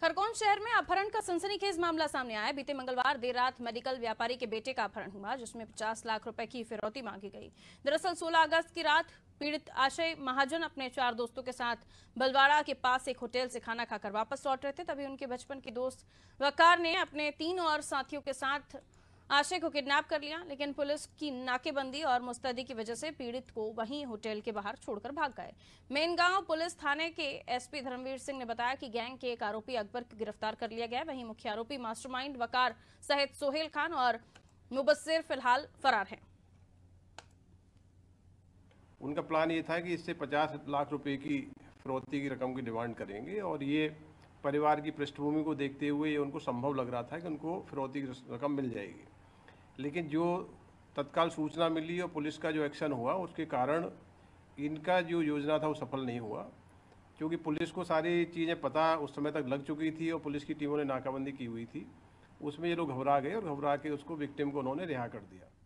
खरगोन शहर में अपहरण का सनसनीखेज मामला सामने आया बीते मंगलवार देर रात मेडिकल व्यापारी के बेटे का अपहरण हुआ जिसमें 50 लाख रुपए की फिरौती मांगी गई दरअसल 16 अगस्त की रात पीड़ित आशय महाजन अपने चार दोस्तों के साथ बलवाड़ा के पास एक होटल से खाना खाकर वापस लौट रहे थे तभी उनके बचपन के दोस्त वकार ने अपने तीन और साथियों के साथ आशय को किडनैप कर लिया लेकिन पुलिस की नाकेबंदी और मुस्तैदी की वजह से पीड़ित को वहीं होटल के बाहर छोड़कर भाग गए मेनगांव पुलिस थाने के एसपी धर्मवीर सिंह ने बताया कि गैंग के एक आरोपी अकबर को गिरफ्तार कर लिया गया वहीं मुख्य आरोपी मास्टरमाइंड वकार सहित सोहेल खान और मुबसर फिलहाल फरार है उनका प्लान ये था कि इससे पचास लाख रुपए की फिरौती की रकम की डिमांड करेंगे और ये परिवार की पृष्ठभूमि को देखते हुए उनको संभव लग रहा था कि उनको फिरौती की रकम मिल जाएगी लेकिन जो तत्काल सूचना मिली और पुलिस का जो एक्शन हुआ उसके कारण इनका जो योजना था वो सफल नहीं हुआ क्योंकि पुलिस को सारी चीज़ें पता उस समय तक लग चुकी थी और पुलिस की टीमों ने नाकाबंदी की हुई थी उसमें ये लोग घबरा गए और घबरा के उसको विक्टिम को उन्होंने रिहा कर दिया